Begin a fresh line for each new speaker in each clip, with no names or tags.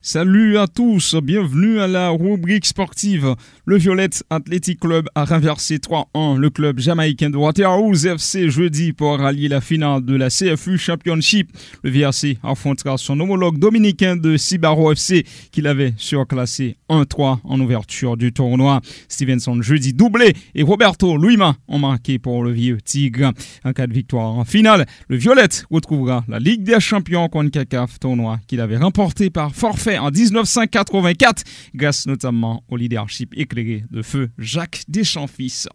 Salut à tous, bienvenue à la rubrique sportive. Le Violette Athletic Club a renversé 3-1 le club jamaïcain de Waterhouse FC jeudi pour rallier la finale de la CFU Championship. Le VRC affrontera son homologue dominicain de Cibaro FC qu'il avait surclassé 1-3 en ouverture du tournoi. Stevenson jeudi doublé et Roberto Luima ont marqué pour le vieux Tigre. En cas de victoire en finale, le Violette retrouvera la Ligue des Champions contre CACAF tournoi qu'il avait remporté par forfait en 1984, grâce notamment au leadership éclairé de feu Jacques Deschamps-Fils.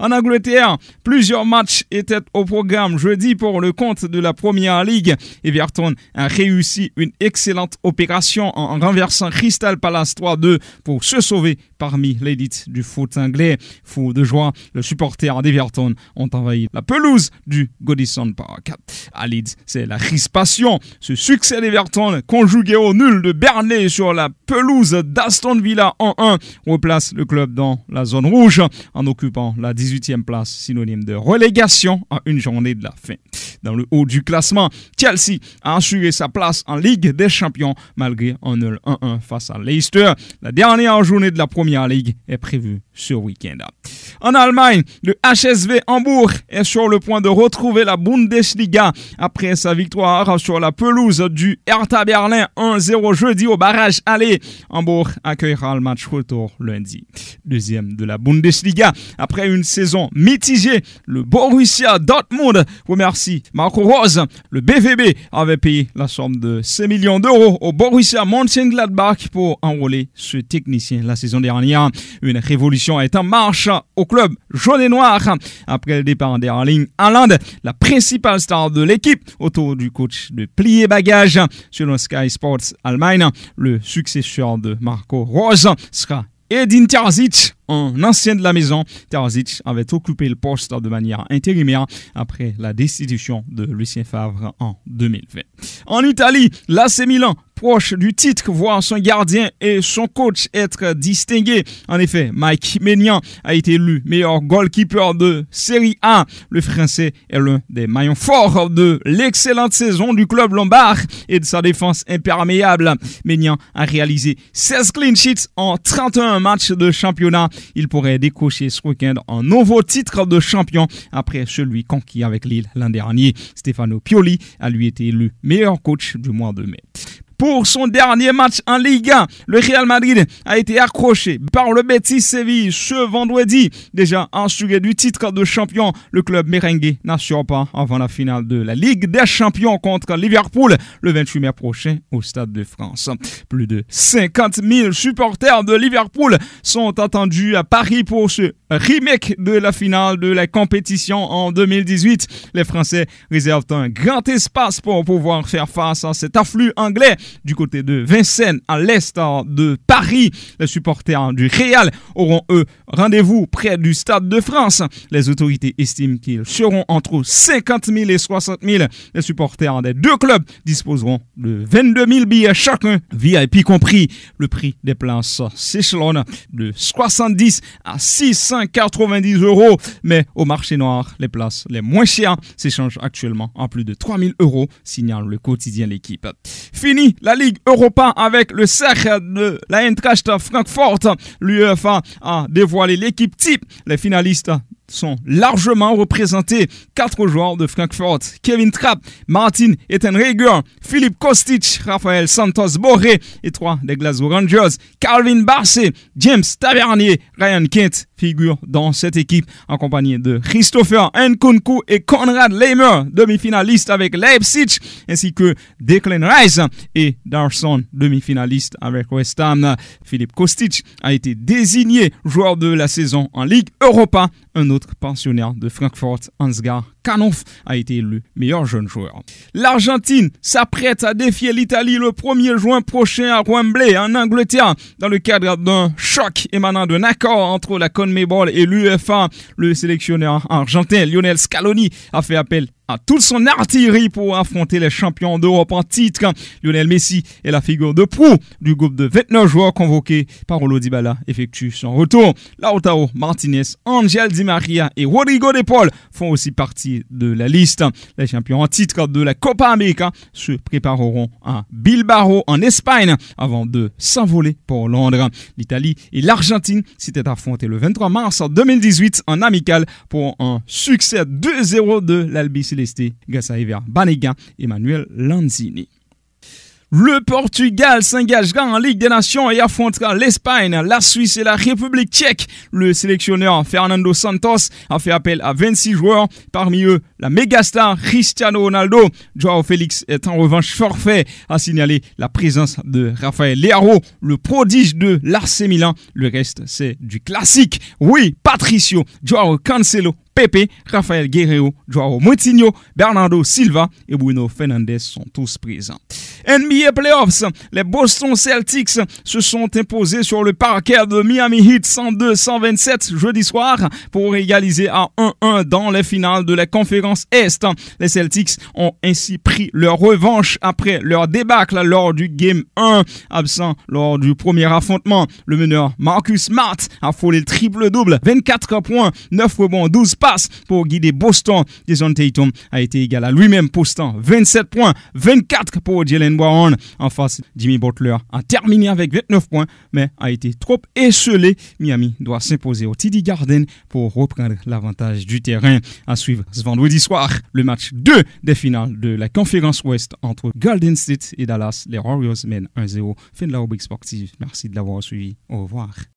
En Angleterre, plusieurs matchs étaient au programme jeudi pour le compte de la Première Ligue. Everton a réussi une excellente opération en renversant Crystal Palace 3-2 pour se sauver parmi l'élite du foot anglais. Fou de joie, le supporter d'Everton ont envahi la pelouse du Godison Park. À Leeds, c'est la crispation. Ce succès d'Everton, conjugué au nul de Burnley sur la pelouse d'Aston Villa en 1, replace le club dans la zone rouge en occupant la 18e place, synonyme de relégation à une journée de la fin dans le haut du classement. Chelsea a assuré sa place en Ligue des Champions malgré un 1-1 face à Leicester. La dernière journée de la Première Ligue est prévue ce week-end. En Allemagne, le HSV Hambourg est sur le point de retrouver la Bundesliga après sa victoire sur la pelouse du Hertha Berlin 1-0 jeudi au barrage aller. Hambourg accueillera le match retour lundi. Deuxième de la Bundesliga après une saison mitigée, le Borussia Dortmund remercie Marco Rose, le BVB, avait payé la somme de 5 millions d'euros au Borussia Mönchengladbach pour enrôler ce technicien la saison dernière. Une révolution est en marche au club jaune et noir. Après le départ d'Erling Haaland, la principale star de l'équipe autour du coach de plier bagage. Selon Sky Sports Allemagne, le successeur de Marco Rose sera Edin Terzic un ancien de la maison, Terzic avait occupé le poste de manière intérimaire après la destitution de Lucien Favre en 2020. En Italie, l'AC Milan proche du titre, voit son gardien et son coach être distingués. En effet, Mike Ménian a été élu meilleur goalkeeper de Série A. Le Français est l'un des maillons forts de l'excellente saison du club lombard et de sa défense imperméable. Maignan a réalisé 16 clean sheets en 31 matchs de championnat il pourrait décocher ce week-end un nouveau titre de champion après celui conquis avec Lille l'an dernier. Stefano Pioli a lui été élu meilleur coach du mois de mai pour son dernier match en Ligue 1. Le Real Madrid a été accroché par le Betis Séville ce vendredi. Déjà en assuré du titre de champion, le club merengue n'assure pas avant la finale de la Ligue des champions contre Liverpool le 28 mai prochain au Stade de France. Plus de 50 000 supporters de Liverpool sont attendus à Paris pour ce remake de la finale de la compétition en 2018. Les Français réservent un grand espace pour pouvoir faire face à cet afflux anglais du côté de Vincennes à l'est hein, de Paris. Les supporters du Real auront eux rendez-vous près du Stade de France. Les autorités estiment qu'ils seront entre 50 000 et 60 000. Les supporters des deux clubs disposeront de 22 000 billets chacun, VIP compris. Le prix des places de 70 à 600 90 euros. Mais au marché noir, les places les moins chères s'échangent actuellement en plus de 3000 euros, signale le quotidien L'équipe. Fini la Ligue Europa avec le cercle de la Eintracht Francfort. L'UEFA a dévoilé l'équipe type. Les finalistes sont largement représentés quatre joueurs de Frankfurt, Kevin Trapp, Martin Ettenreger, Philippe Kostic, Raphaël Santos Borré et trois des Glasgow Rangers. Calvin Barce, James Tavernier, Ryan Kent figurent dans cette équipe en compagnie de Christopher Nkunku et Conrad Lehmer, demi-finaliste avec Leipzig, ainsi que Declan Rice et Darson, demi-finaliste avec West Ham. Philippe Kostic a été désigné joueur de la saison en Ligue Europa, un pensionnaire de Francfort, Ansgar Kanoff, a été élu meilleur jeune joueur. L'Argentine s'apprête à défier l'Italie le 1er juin prochain à Wembley, en Angleterre, dans le cadre d'un choc émanant d'un accord entre la CONMEBOL et l'UFA Le sélectionneur argentin Lionel Scaloni a fait appel a toute son artillerie pour affronter les champions d'Europe en titre. Lionel Messi est la figure de proue du groupe de 29 joueurs convoqués par Olo Dibala effectue son retour. Lautaro Martinez, Angel Di Maria et Rodrigo De Paul font aussi partie de la liste. Les champions en titre de la Copa América se prépareront à Bilbao en Espagne avant de s'envoler pour Londres. L'Italie et l'Argentine s'étaient affrontés le 23 mars 2018 en amical pour un succès 2-0 de l'Albicé. Celesti grâce à Banega, Emmanuel Lanzini. Le Portugal s'engagera en Ligue des Nations et affrontera l'Espagne, la Suisse et la République tchèque. Le sélectionneur Fernando Santos a fait appel à 26 joueurs, parmi eux la mégastar Cristiano Ronaldo. Joao Félix est en revanche forfait, à signaler la présence de Rafael Learo, le prodige de l'AC Milan. Le reste, c'est du classique. Oui, Patricio, Joao Cancelo, Pepe, Rafael Guerrero, Joao Moutinho, Bernardo Silva et Bruno Fernandez sont tous présents. NBA Playoffs, les Boston Celtics se sont imposés sur le parquet de Miami Heat 102-127 jeudi soir pour égaliser à 1-1 dans les finales de la conférence Est. Les Celtics ont ainsi pris leur revanche après leur débâcle lors du Game 1, absent lors du premier affrontement. Le meneur Marcus Smart a foulé le triple-double, 24 points, 9 rebonds, 12 passes pour guider Boston. Jason Tatum a été égal à lui-même postant 27 points, 24 pour Jalen en face. Jimmy Butler a terminé avec 29 points, mais a été trop échelé. Miami doit s'imposer au TD Garden pour reprendre l'avantage du terrain. À suivre ce vendredi soir, le match 2 des finales de la conférence Ouest entre Golden State et Dallas. Les Warriors mènent 1-0. Fin de la rubrique sportive. Merci de l'avoir suivi. Au revoir.